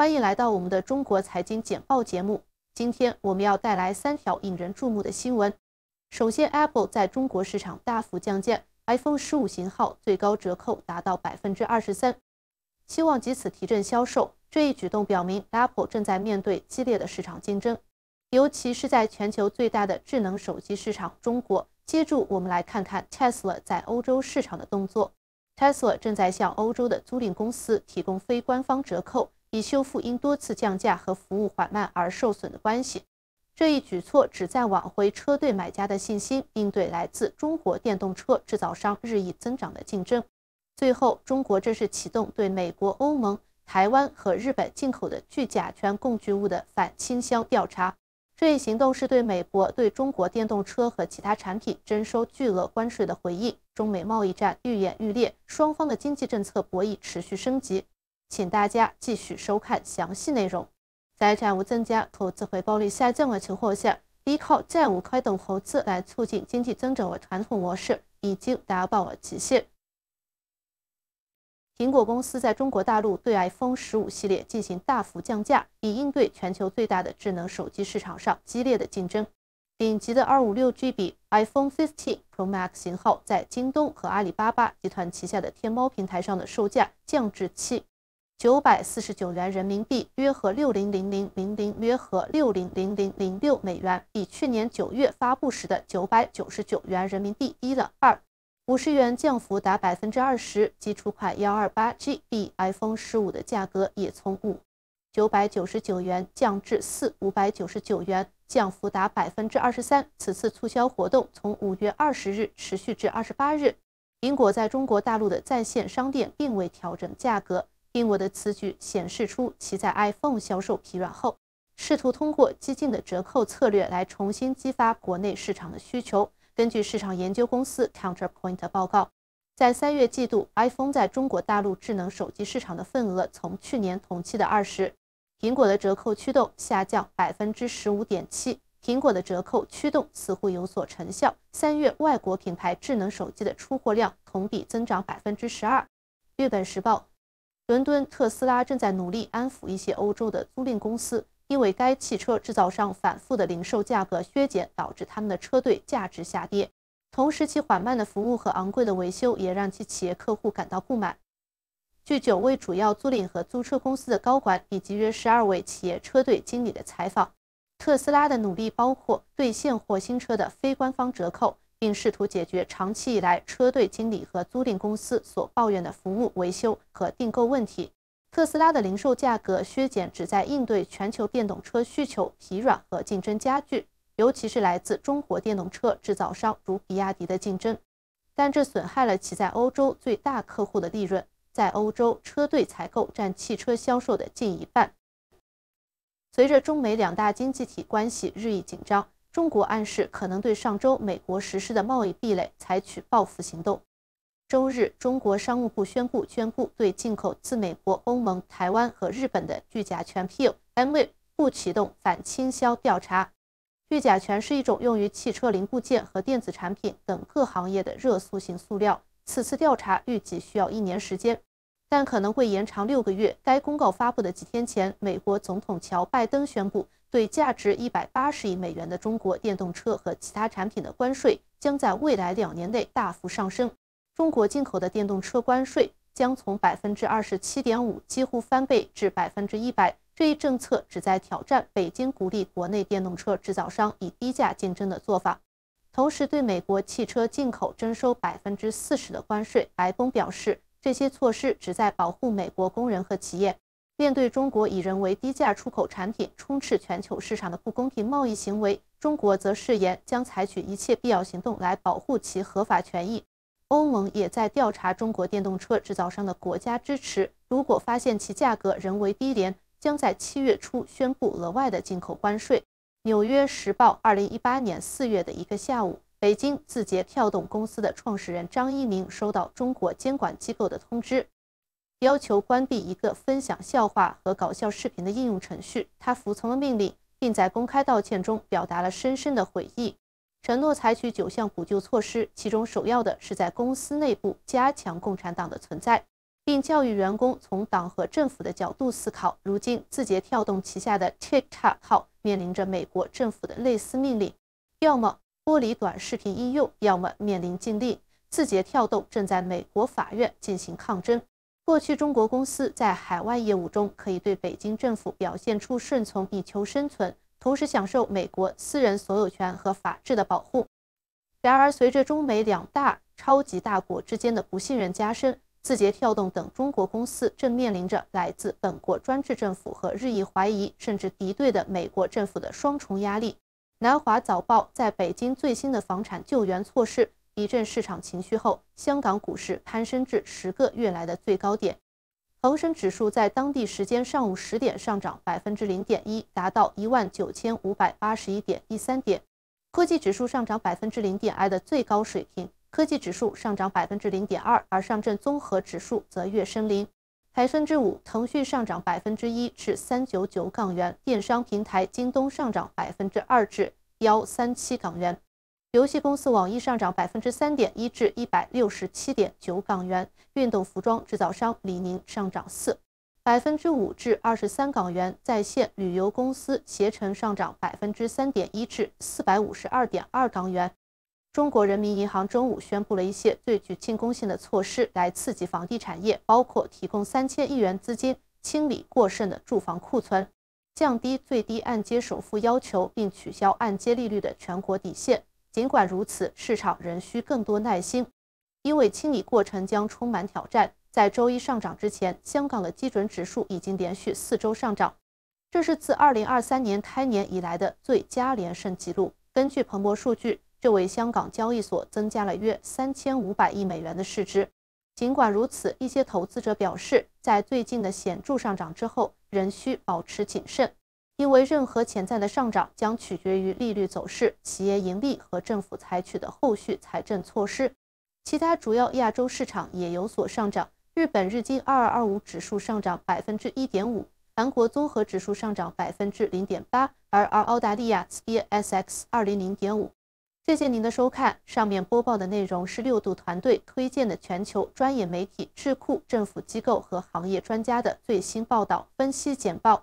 欢迎来到我们的中国财经简报节目。今天我们要带来三条引人注目的新闻。首先，Apple 在中国市场大幅降价，iPhone 十五型号最高折扣达到百分之二十三，希望借此提振销售。这一举动表明 Apple 正在面对激烈的市场竞争，尤其是在全球最大的智能手机市场中国。接着，我们来看看 Tesla 在欧洲市场的动作。Tesla 正在向欧洲的租赁公司提供非官方折扣。以修复因多次降价和服务缓慢而受损的关系，这一举措旨在挽回车队买家的信心，应对来自中国电动车制造商日益增长的竞争。最后，中国正式启动对美国、欧盟、台湾和日本进口的聚甲醛共聚物的反倾销调查。这一行动是对美国对中国电动车和其他产品征收巨额关税的回应。中美贸易战愈演愈烈，双方的经济政策博弈持续升级。请大家继续收看详细内容。在债务增加、投资回报率下降的情况下，依靠债务开动投资来促进经济增长的传统模式已经达到了极限。苹果公司在中国大陆对 iPhone 15系列进行大幅降价，以应对全球最大的智能手机市场上激烈的竞争。顶级的二五六 GB iPhone 15 Pro Max 型号在京东和阿里巴巴集团旗下的天猫平台上的售价降至七。九百四十九元人民币约合六零零零零零约合六零零零零六美元，比去年九月发布时的九百九十九元人民币低了二五十元，降幅达百分之二十。基础款幺二八 GB iPhone 十五的价格也从五九百九十九元降至四五百九十九元，降幅达百分之二十三。此次促销活动从五月二十日持续至二十八日。苹果在中国大陆的在线商店并未调整价格。英国的此举显示出其在 iPhone 销售疲软后，试图通过激进的折扣策略来重新激发国内市场的需求。根据市场研究公司 Counterpoint 报告，在三月季度，iPhone 在中国大陆智能手机市场的份额从去年同期的二十，苹果的折扣驱动下降百分之十五点七。苹果的折扣驱动似乎有所成效。三月外国品牌智能手机的出货量同比增长百分之十二。日本时报。伦敦特斯拉正在努力安抚一些欧洲的租赁公司，因为该汽车制造商反复的零售价格削减导致他们的车队价值下跌。同时，其缓慢的服务和昂贵的维修也让其企业客户感到不满。据九位主要租赁和租车公司的高管以及约十二位企业车队经理的采访，特斯拉的努力包括对现货新车的非官方折扣。并试图解决长期以来车队经理和租赁公司所抱怨的服务、维修和订购问题。特斯拉的零售价格削减旨在应对全球电动车需求疲软和竞争加剧，尤其是来自中国电动车制造商如比亚迪的竞争。但这损害了其在欧洲最大客户的利润。在欧洲，车队采购占汽车销售的近一半。随着中美两大经济体关系日益紧张。中国暗示可能对上周美国实施的贸易壁垒采取报复行动。周日，中国商务部宣布宣布对进口自美国、欧盟、台湾和日本的聚甲醛 （POM） 不启动反倾销调查。聚甲醛是一种用于汽车零部件和电子产品等各行业的热塑性塑料。此次调查预计需要一年时间，但可能会延长六个月。该公告发布的几天前，美国总统乔·拜登宣布。对价值一百八十亿美元的中国电动车和其他产品的关税将在未来两年内大幅上升。中国进口的电动车关税将从百分之二十七点五几乎翻倍至百分之一百。这一政策旨在挑战北京鼓励国内电动车制造商以低价竞争的做法，同时对美国汽车进口征收百分之四十的关税。白宫表示，这些措施旨在保护美国工人和企业。面对中国以人为低价出口产品充斥全球市场的不公平贸易行为，中国则誓言将采取一切必要行动来保护其合法权益。欧盟也在调查中国电动车制造商的国家支持，如果发现其价格人为低廉，将在七月初宣布额外的进口关税。《纽约时报》二零一八年四月的一个下午，北京字节跳动公司的创始人张一鸣收到中国监管机构的通知。要求关闭一个分享笑话和搞笑视频的应用程序，他服从了命令，并在公开道歉中表达了深深的悔意，承诺采取九项补救措施，其中首要的是在公司内部加强共产党的存在，并教育员工从党和政府的角度思考。如今，字节跳动旗下的 TikTok 号面临着美国政府的类似命令，要么剥离短视频应用，要么面临禁令。字节跳动正在美国法院进行抗争。过去，中国公司在海外业务中可以对北京政府表现出顺从以求生存，同时享受美国私人所有权和法治的保护。然而，随着中美两大超级大国之间的不信任加深，字节跳动等中国公司正面临着来自本国专制政府和日益怀疑甚至敌对的美国政府的双重压力。南华早报在北京最新的房产救援措施。提振市场情绪后，香港股市攀升至十个月来的最高点。恒生指数在当地时间上午十点上涨百分之零点一，达到一万九千五百八十一点一三点。科技指数上涨百分之零点二的最高水平。科技指数上涨百分之零点二，而上证综合指数则跃升零。百分之五，腾讯上涨百分之一至三九九港元，电商平台京东上涨百分之二至幺三七港元。游戏公司网易上涨百分之三点一至一百六十七点九港元，运动服装制造商李宁上涨四百分之五至二十三港元，在线旅游公司携程上涨百分之三点一至四百五十二点二港元。中国人民银行中午宣布了一些最具进攻性的措施来刺激房地产业，包括提供三千亿元资金清理过剩的住房库存，降低最低按揭首付要求，并取消按揭利率的全国底线。尽管如此，市场仍需更多耐心，因为清理过程将充满挑战。在周一上涨之前，香港的基准指数已经连续四周上涨，这是自2023年开年以来的最佳连胜纪录。根据彭博数据，这为香港交易所增加了约3500亿美元的市值。尽管如此，一些投资者表示，在最近的显著上涨之后，仍需保持谨慎。因为任何潜在的上涨将取决于利率走势、企业盈利和政府采取的后续财政措施。其他主要亚洲市场也有所上涨，日本日经二二二五指数上涨百分之一点五，韩国综合指数上涨百分之零点八，而澳大利亚斯 S X 二零零点五。谢谢您的收看，上面播报的内容是六度团队推荐的全球专业媒体、智库、政府机构和行业专家的最新报道分析简报。